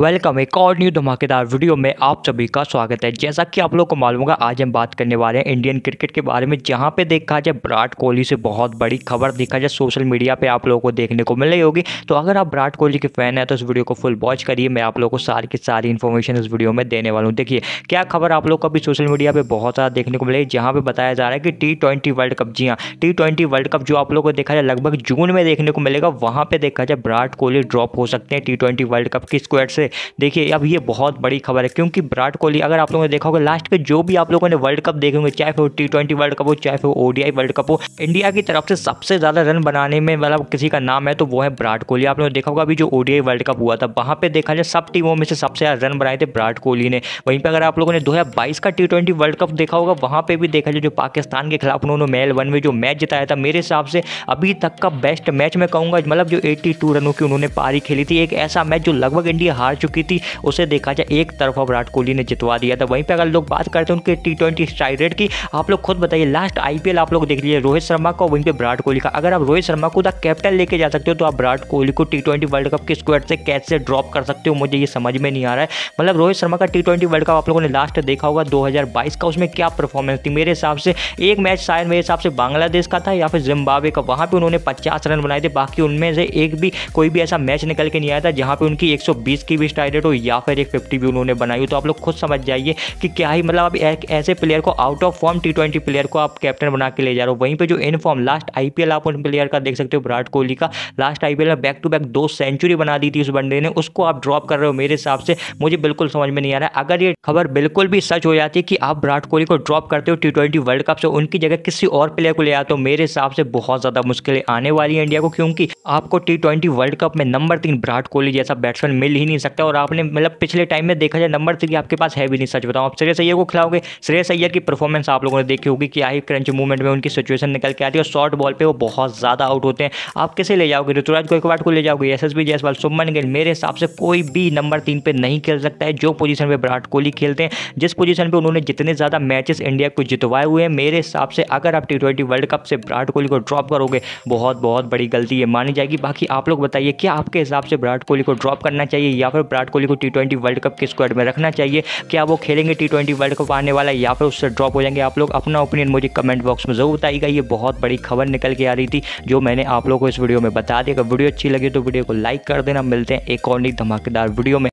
welcome एक और new धमाकेदार वीडियो में आप सभी का स्वागत है जैसा कि आप लोग को मालूम होगा आज हम बात करने वाले हैं इंडियन क्रिकेट के बारे में जहां पे देखा जाए विराट कोहली से बहुत बड़ी खबर देखा जाए सोशल मीडिया पे आप लोगों को देखने को मिल रही होगी तो अगर आप विराट कोहली के फैन है तो इस वीडियो को फुल वॉच करिए मैं आप लोग को सारी की सारी इन्फॉर्मेशन इस वीडियो में देने वाला हूँ देखिए क्या खबर आप लोग को अभी सोशल मीडिया पर बहुत सारा देखने को मिलेगी जहाँ पर बताया जा रहा है कि टी वर्ल्ड कप जी हाँ टी वर्ल्ड कप जो आप लोग को देखा जाए लगभग जून में देखने को मिलेगा वहाँ पर देखा जाए विराट कोहली ड्रॉप हो सकते हैं टी वर्ल्ड कप की स्क्वेड से से देखिए अब ये बहुत बड़ी खबर है क्योंकि विराट कोहली अगर आप लोगों ने देखा होगा लास्ट में जो भी आप लोगों ने वर्ल्ड कप देखे होंगे चाहे वो टी ट्वेंटी वर्ल्ड कप हो चाहे वो ओडीआई वर्ल्ड कप हो इंडिया की तरफ से सबसे ज़्यादा रन बनाने में मतलब किसी का नाम है तो वो है विराट कोहली आप लोगों ने देखा होगा अभी जो ओडीआई वर्ल्ड कप हुआ था वहां पर देखा जाए सब टीमों में से सबसे ज़्यादा रन बनाए थे विराट कोहली ने वहीं पर अगर आप लोगों ने दो का टी वर्ल्ड कप देखा होगा वहां पर भी देखा जाए जो पाकिस्तान के खिलाफ उन्होंने मेल वन में जो मैच जिताया था मेरे हिसाब से अभी तक का बेस्ट मैच मैं कहूंगा मतलब जो 82 रनों की उन्होंने पारी खेली थी एक ऐसा मैच जो लगभग इंडिया हार चुकी थी उसे देखा जाए एक तरफा विराट कोहली ने जितवा दिया था वहीं पर अगर लोग बात करते हैं उनके टी ट्वेंटी स्ट्राइक रेट की आप लोग खुद बताइए लास्ट आई आप लोग देख लीजिए रोहित शर्मा को वहीं पर विराट कोहली का अगर आप रोहित शर्मा को द कैप्टन लेके जा सकते हो तो आप विराट कोहली को टी ट्वेंटी वर्ल्ड कप के स्क्वाड से कैसे ड्रॉप कर सकते हो मुझे ये समझ में नहीं आ रहा है मतलब रोहित शर्मा का टी ट्वेंटी वर्ल्ड कप आप लोगों ने लास्ट देखा होगा दो का उसमें क्या परफॉर्मेंस थी मेरे हिसाब से एक मैच शायद मेरे हिसाब से बांग्लादेश का था या फिर जिम्बाब्वे का वहाँ पर उन्होंने पचास रन बनाए थे बाकी उनमें से एक भी कोई भी ऐसा मैच निकल के नहीं आया था जहाँ पर उनकी एक की फिफ्टी भी हाइड्रेट हो या फिर एक फिफ्टी भी उन्होंने बनाई हो तो आप लोग खुद समझ जाइए कि क्या ही मतलब आप एक ऐसे प्लेयर को out of form T twenty player को आप कैप्टन बना के ले जा रहे हो वहीं पर जो इन फॉर्म लास्ट आई आप उन प्लेयर का देख सकते हो विराट कोहली का लास्ट आई में बैक टू बैक दो सेंचुरी बना दी थी उस बंदे ने उसको आप ड्रॉप कर रहे हो मेरे हिसाब से मुझे बिल्कुल समझ में नहीं आ रहा है अगर ये खबर बिल्कुल भी सच हो जाती है कि आप विराट कोहली को ड्रॉप करते हो टी ट्वेंटी वर्ल्ड कप से उनकी जगह किसी और प्लेयर को ले आते हो मेरे हिसाब से बहुत ज़्यादा मुश्किलें आने वाली है इंडिया को क्योंकि आपको टी ट्वेंटी वर्ल्ड कप में नंबर तीन विराट कोहली जैसा बैट्समैन मिल ही नहीं सकता है और आपने मतलब पिछले टाइम में देखा जाए नंबर थ्री आपके पास है भी नहीं सच बताऊँ आप श्रेयस अय्यर को खिलाओगे श्रेयस अय्यर की परफॉर्मेंस आप लोगों ने देखी होगी कि आई क्रंच मूवमेंट में उनकी सिचुएशन निकल के आती है और शॉर्ट बॉल पर वो बहुत ज़्यादा आउट होते हैं आप कैसे ले जाओगे ऋतुराज गोयकवाड को ले जाओगे एस एस बी जयसवाल सुमन गिल मेरे हिसाब से कोई भी नंबर तीन पर नहीं खेल सकता है जो पोजीशन पर विराट कोहली खेलते हैं जिस पोजिशन पर उन्होंने जितने ज़्यादा मैचेस इंडिया को जितवाए हुए हैं मेरे हिसाब से अगर आप टी ट्वेंटी वर्ल्ड कप से विराट कोहली को ड्रॉप करोगे बहुत बहुत बड़ी गलती है मानी जाएगी बाकी आप लोग बताइए क्या आपके हिसाब से विराट कोहली को ड्रॉप करना चाहिए या फिर फिर विराट कोहली को टी ट्वेंटी वर्ल्ड कप के स्क्वाड में रखना चाहिए क्या वो खेलेंगे टी ट्वेंटी वर्ल्ड कप आने वाला या फिर उससे ड्रॉप हो जाएंगे आप लोग अपना ओपिनियन मुझे कमेंट बॉक्स में जरूर बताइएगा ये बहुत बड़ी खबर निकल के आ रही थी जो मैंने आप लोगों को इस वीडियो में बता दिया अगर वीडियो अच्छी लगी तो वीडियो को लाइक कर देना मिलते हैं एक और नहीं धमाकेदार वीडियो में